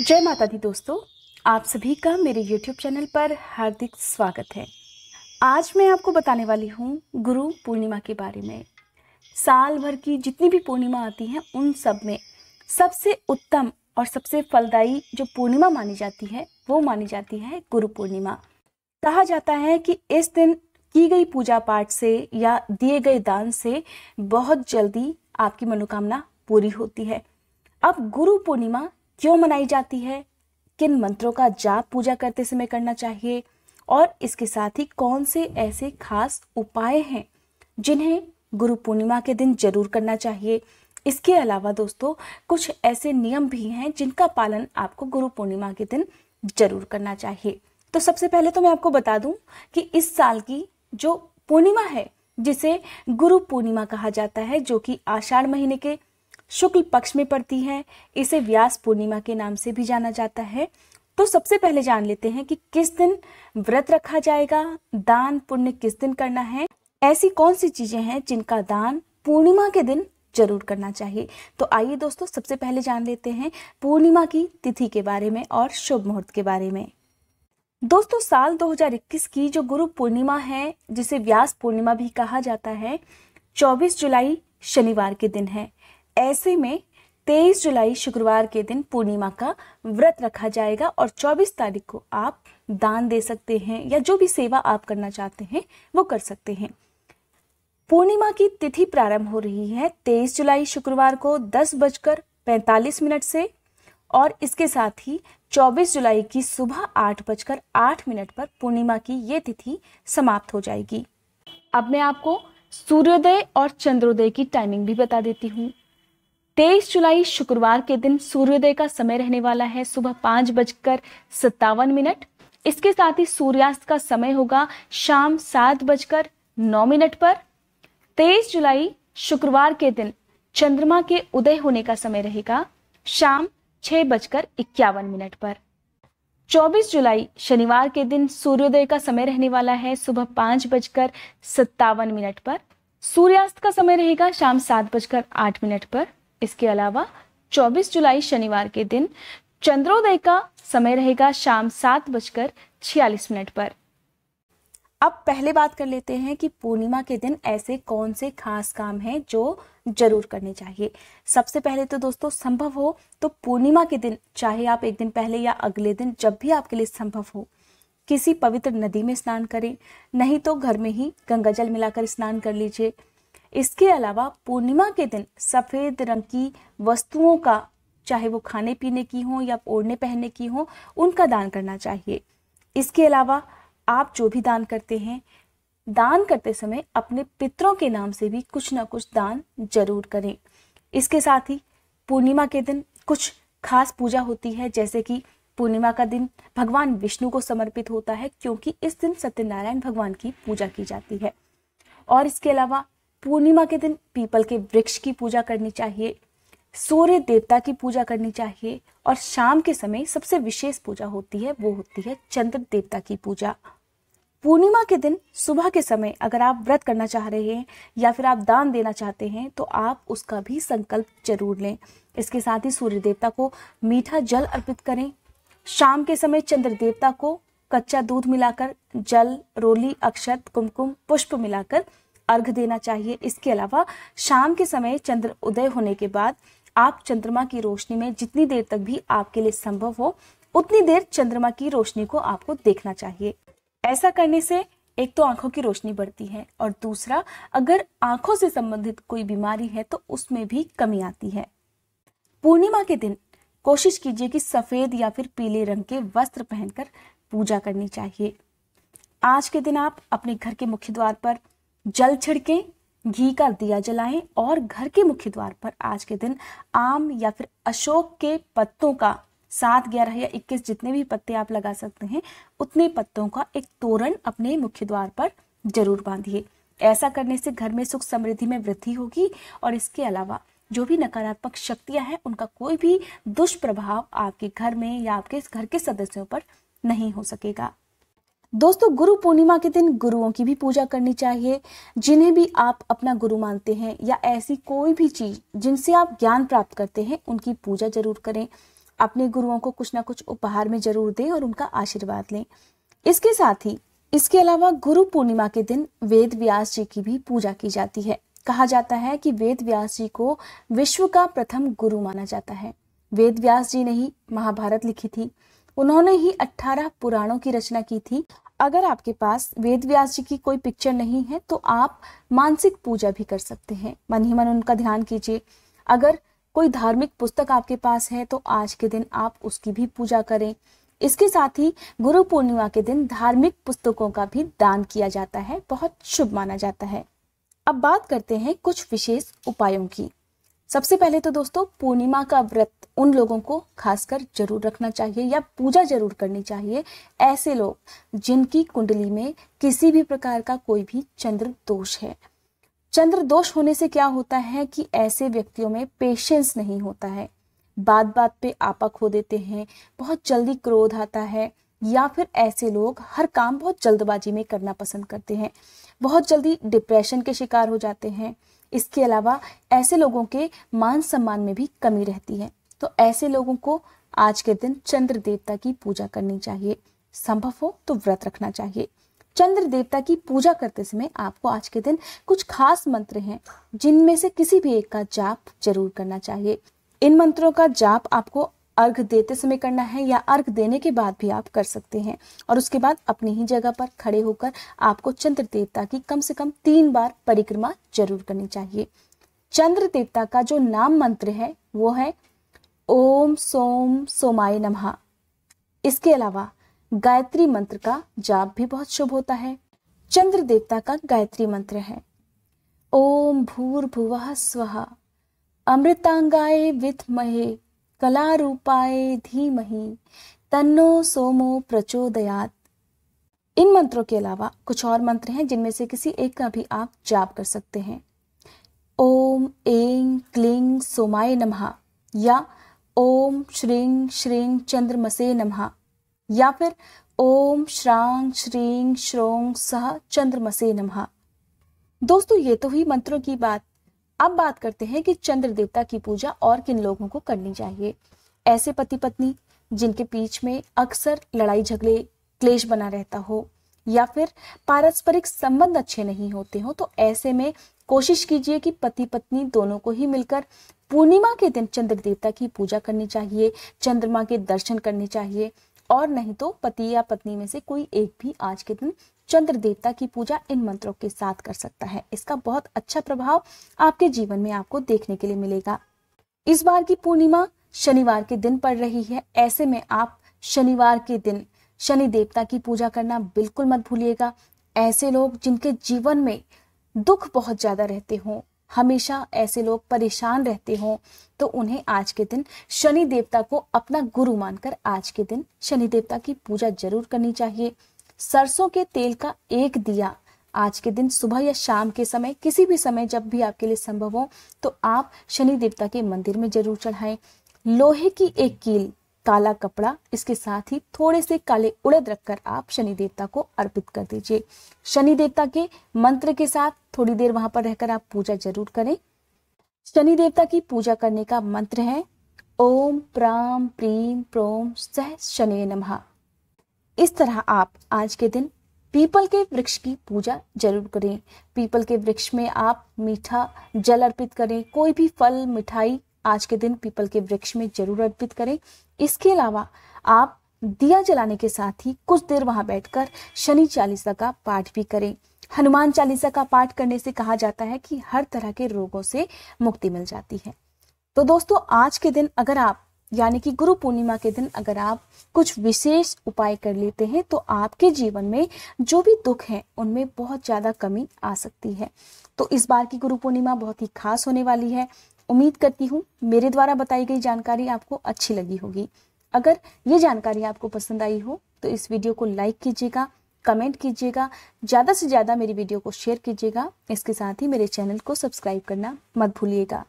जय माता दी दोस्तों आप सभी का मेरे YouTube चैनल पर हार्दिक स्वागत है आज मैं आपको बताने वाली हूँ गुरु पूर्णिमा के बारे में साल भर की जितनी भी पूर्णिमा आती हैं उन सब में सबसे उत्तम और सबसे फलदायी जो पूर्णिमा मानी जाती है वो मानी जाती है गुरु पूर्णिमा कहा जाता है कि इस दिन की गई पूजा पाठ से या दिए गए दान से बहुत जल्दी आपकी मनोकामना पूरी होती है अब गुरु पूर्णिमा क्यों मनाई जाती है किन मंत्रों का जाप पूजा करते समय करना चाहिए और इसके साथ ही कौन से ऐसे खास उपाय हैं जिन्हें गुरु पूर्णिमा के दिन जरूर करना चाहिए इसके अलावा दोस्तों कुछ ऐसे नियम भी हैं जिनका पालन आपको गुरु पूर्णिमा के दिन जरूर करना चाहिए तो सबसे पहले तो मैं आपको बता दूं कि इस साल की जो पूर्णिमा है जिसे गुरु पूर्णिमा कहा जाता है जो कि आषाढ़ महीने के शुक्ल पक्ष में पड़ती है इसे व्यास पूर्णिमा के नाम से भी जाना जाता है तो सबसे पहले जान लेते हैं कि किस दिन व्रत रखा जाएगा दान पुण्य किस दिन करना है ऐसी कौन सी चीजें हैं जिनका दान पूर्णिमा के दिन जरूर करना चाहिए तो आइए दोस्तों सबसे पहले जान लेते हैं पूर्णिमा की तिथि के बारे में और शुभ मुहूर्त के बारे में दोस्तों साल 2021 की जो गुरु पूर्णिमा है जिसे व्यास पूर्णिमा भी कहा जाता है 24 जुलाई शनिवार के दिन है ऐसे में 23 जुलाई शुक्रवार के दिन पूर्णिमा का व्रत रखा जाएगा और 24 तारीख को आप दान दे सकते हैं या जो भी सेवा आप करना चाहते हैं वो कर सकते हैं पूर्णिमा की तिथि प्रारंभ हो रही है 23 जुलाई शुक्रवार को दस बजकर पैंतालीस मिनट से और इसके साथ ही 24 जुलाई की सुबह आठ बजकर आठ मिनट पर पूर्णिमा की ये तिथि समाप्त हो जाएगी अब मैं आपको सूर्योदय और चंद्रोदय की टाइमिंग भी बता देती हूँ तेईस जुलाई शुक्रवार के दिन सूर्योदय का समय रहने वाला है सुबह पांच बजकर सत्तावन मिनट इसके साथ ही सूर्यास्त का समय होगा शाम सात बजकर नौ मिनट पर तेईस जुलाई शुक्रवार के दिन चंद्रमा के उदय होने का समय रहेगा शाम छह बजकर इक्यावन मिनट पर 24 जुलाई शनिवार के दिन सूर्योदय का समय रहने वाला है सुबह पांच बजकर सत्तावन मिनट पर सूर्यास्त का समय रहेगा शाम सात बजकर आठ मिनट पर इसके अलावा 24 जुलाई शनिवार के दिन चंद्रोदय का समय रहेगा शाम सात बजकर छियालीस मिनट पर अब पहले बात कर लेते हैं कि पूर्णिमा के दिन ऐसे कौन से खास काम हैं जो जरूर करने चाहिए सबसे पहले तो दोस्तों संभव हो तो पूर्णिमा के दिन चाहे आप एक दिन पहले या अगले दिन जब भी आपके लिए संभव हो किसी पवित्र नदी में स्नान करें नहीं तो घर में ही गंगा जल मिलाकर स्नान कर लीजिए इसके अलावा पूर्णिमा के दिन सफ़ेद रंग की वस्तुओं का चाहे वो खाने पीने की हों या ओढ़ने पहनने की हों उनका दान करना चाहिए इसके अलावा आप जो भी दान करते हैं दान करते समय अपने पितरों के नाम से भी कुछ ना कुछ दान जरूर करें इसके साथ ही पूर्णिमा के दिन कुछ खास पूजा होती है जैसे कि पूर्णिमा का दिन भगवान विष्णु को समर्पित होता है क्योंकि इस दिन सत्यनारायण भगवान की पूजा की जाती है और इसके अलावा पूर्णिमा के दिन पीपल के वृक्ष की पूजा करनी चाहिए सूर्य देवता की पूजा करनी चाहिए और शाम के समय सबसे विशेष पूजा होती है वो होती है चंद्र देवता की पूजा पूर्णिमा के दिन सुबह के समय अगर आप व्रत करना चाह रहे हैं या फिर आप दान देना चाहते हैं तो आप उसका भी संकल्प जरूर लें इसके साथ ही सूर्य देवता को मीठा जल अर्पित करें शाम के समय चंद्र देवता को कच्चा दूध मिलाकर जल रोली अक्षत कुमकुम पुष्प मिलाकर अर्घ देना चाहिए इसके अलावा शाम के समय चंद्र उदय होने के बाद आप चंद्रमा की रोशनी में जितनी देर तक भी आपके लिए संभव हो उतनी देर चंद्रमा की रोशनी को आपको देखना चाहिए ऐसा करने से एक तो आंखों की रोशनी बढ़ती है और दूसरा अगर आंखों से संबंधित कोई बीमारी है तो उसमें भी कमी आती है पूर्णिमा के दिन कोशिश कीजिए कि सफेद या फिर पीले रंग के वस्त्र पहनकर पूजा करनी चाहिए आज के दिन आप अपने घर के मुख्य द्वार पर जल छिड़के घी का दिया जलाएं और घर के मुख्य द्वार पर आज के दिन आम या फिर अशोक के पत्तों का सात ग्यारह या इक्कीस जितने भी पत्ते आप लगा सकते हैं उतने पत्तों का एक तोरण अपने मुख्य द्वार पर जरूर बांधिए ऐसा करने से घर में सुख समृद्धि में वृद्धि होगी और इसके अलावा जो भी नकारात्मक शक्तियां हैं उनका कोई भी दुष्प्रभाव आपके घर में या आपके घर के सदस्यों पर नहीं हो सकेगा दोस्तों गुरु पूर्णिमा के दिन गुरुओं की भी पूजा करनी चाहिए जिन्हें भी आप अपना गुरु मानते हैं या ऐसी कोई भी चीज जिनसे आप ज्ञान प्राप्त करते हैं उनकी पूजा जरूर करें अपने गुरुओं को कुछ ना कुछ उपहार में जरूर दें और उनका आशीर्वाद लें इसके साथ ही इसके अलावा गुरु पूर्णिमा के दिन वेद व्यास जी की भी पूजा की जाती है कहा जाता है कि वेद व्यास जी को विश्व का प्रथम गुरु माना जाता है वेद व्यास जी ने ही महाभारत लिखी थी उन्होंने ही 18 पुराणों की रचना की थी अगर आपके पास वेद व्यास जी की कोई पिक्चर नहीं है तो आप मानसिक पूजा भी कर सकते हैं मन ही मन उनका ध्यान कीजिए अगर कोई धार्मिक पुस्तक आपके पास है तो आज के दिन आप उसकी भी पूजा करें इसके साथ ही गुरु पूर्णिमा के दिन धार्मिक पुस्तकों का भी दान किया जाता है बहुत शुभ माना जाता है अब बात करते हैं कुछ विशेष उपायों की सबसे पहले तो दोस्तों पूर्णिमा का व्रत उन लोगों को खासकर जरूर रखना चाहिए या पूजा जरूर करनी चाहिए ऐसे लोग जिनकी कुंडली में किसी भी प्रकार का कोई भी चंद्र दोष है चंद्र दोष होने से क्या होता है कि ऐसे व्यक्तियों में पेशेंस नहीं होता है बात बात पे आपा खो देते हैं बहुत जल्दी क्रोध आता है या फिर ऐसे लोग हर काम बहुत जल्दबाजी में करना पसंद करते हैं बहुत जल्दी डिप्रेशन के शिकार हो जाते हैं इसके अलावा ऐसे लोगों के मान सम्मान में भी कमी रहती है तो ऐसे लोगों को आज के दिन चंद्र देवता की पूजा करनी चाहिए संभव हो तो व्रत रखना चाहिए चंद्र देवता की पूजा करते समय आपको आज के दिन कुछ खास मंत्र हैं जिनमें से किसी भी एक का जाप जरूर करना चाहिए इन मंत्रों का जाप आपको अर्घ देते समय करना है या अर्घ देने के बाद भी आप कर सकते हैं और उसके बाद अपनी ही जगह पर खड़े होकर आपको चंद्र देवता की कम से कम तीन बार परिक्रमा जरूर करनी चाहिए चंद्र देवता का जो नाम मंत्र है वो है ओम सोम सोमाय नमः इसके अलावा गायत्री मंत्र का जाप भी बहुत शुभ होता है चंद्र देवता का गायत्री मंत्र है ओम भूर्भुव स्व अमृतांगाय कला कलारूपाय धीमहि तन्नो सोमो प्रचोदयात इन मंत्रों के अलावा कुछ और मंत्र हैं जिनमें से किसी एक का भी आप जाप कर सकते हैं ओम एं क्लिंग सोमाय नमः या ओम श्री चंद्र चंद्रमसे नमः या फिर ओम श्रांग श्रीं श्रोंग सह चंद्रमसे नमः दोस्तों ये तो ही मंत्रों की बात अब बात करते हैं कि चंद्र देवता की पूजा और किन लोगों को करनी चाहिए ऐसे पति पत्नी जिनके बीच में अक्सर लड़ाई झगड़े क्लेश बना रहता हो या फिर पारस्परिक संबंध अच्छे नहीं होते हो तो ऐसे में कोशिश कीजिए कि पति पत्नी दोनों को ही मिलकर पूर्णिमा के दिन चंद्र देवता की पूजा करनी चाहिए चंद्रमा के दर्शन करने चाहिए और नहीं तो पति या पत्नी में से कोई एक भी आज के दिन चंद्र देवता की पूजा इन मंत्रों के साथ कर सकता है इसका बहुत अच्छा प्रभाव आपके जीवन में आपको देखने के लिए मिलेगा इस बार की पूर्णिमा शनिवार के दिन पड़ रही है ऐसे में आप शनिवार के दिन शनि देवता की पूजा करना बिल्कुल मत भूलिएगा ऐसे लोग जिनके जीवन में दुख बहुत ज्यादा रहते हों हमेशा ऐसे लोग परेशान रहते हों तो उन्हें आज के दिन शनि देवता को अपना गुरु मानकर आज के दिन शनि देवता की पूजा जरूर करनी चाहिए सरसों के तेल का एक दिया आज के दिन सुबह या शाम के समय किसी भी समय जब भी आपके लिए संभव हो तो आप शनि देवता के मंदिर में जरूर चढ़ाएं लोहे की एक कील काला कपड़ा इसके साथ ही थोड़े से काले उड़द रखकर आप शनि देवता को अर्पित कर दीजिए शनि देवता के मंत्र के साथ थोड़ी देर वहां पर रहकर आप पूजा जरूर करें शनि देवता की पूजा करने का मंत्र है ओम प्राम प्रीम प्रोम सह शनि नमः इस तरह आप आज के दिन पीपल के वृक्ष की पूजा जरूर करें पीपल के वृक्ष में आप मीठा जल अर्पित करें कोई भी फल मिठाई आज के दिन पीपल के वृक्ष में जरूर अर्पित करें इसके अलावा आप दिया जलाने के साथ ही कुछ देर वहां बैठकर शनि चालीसा का पाठ भी करें हनुमान चालीसा का पाठ करने से कहा जाता है कि हर तरह के रोगों से मुक्ति मिल जाती है तो दोस्तों आज के दिन अगर आप यानी कि गुरु पूर्णिमा के दिन अगर आप कुछ विशेष उपाय कर लेते हैं तो आपके जीवन में जो भी दुख है उनमें बहुत ज़्यादा कमी आ सकती है तो इस बार की गुरु पूर्णिमा बहुत ही खास होने वाली है उम्मीद करती हूँ मेरे द्वारा बताई गई जानकारी आपको अच्छी लगी होगी अगर ये जानकारी आपको पसंद आई हो तो इस वीडियो को लाइक कीजिएगा कमेंट कीजिएगा ज़्यादा से ज़्यादा मेरी वीडियो को शेयर कीजिएगा इसके साथ ही मेरे चैनल को सब्सक्राइब करना मत भूलिएगा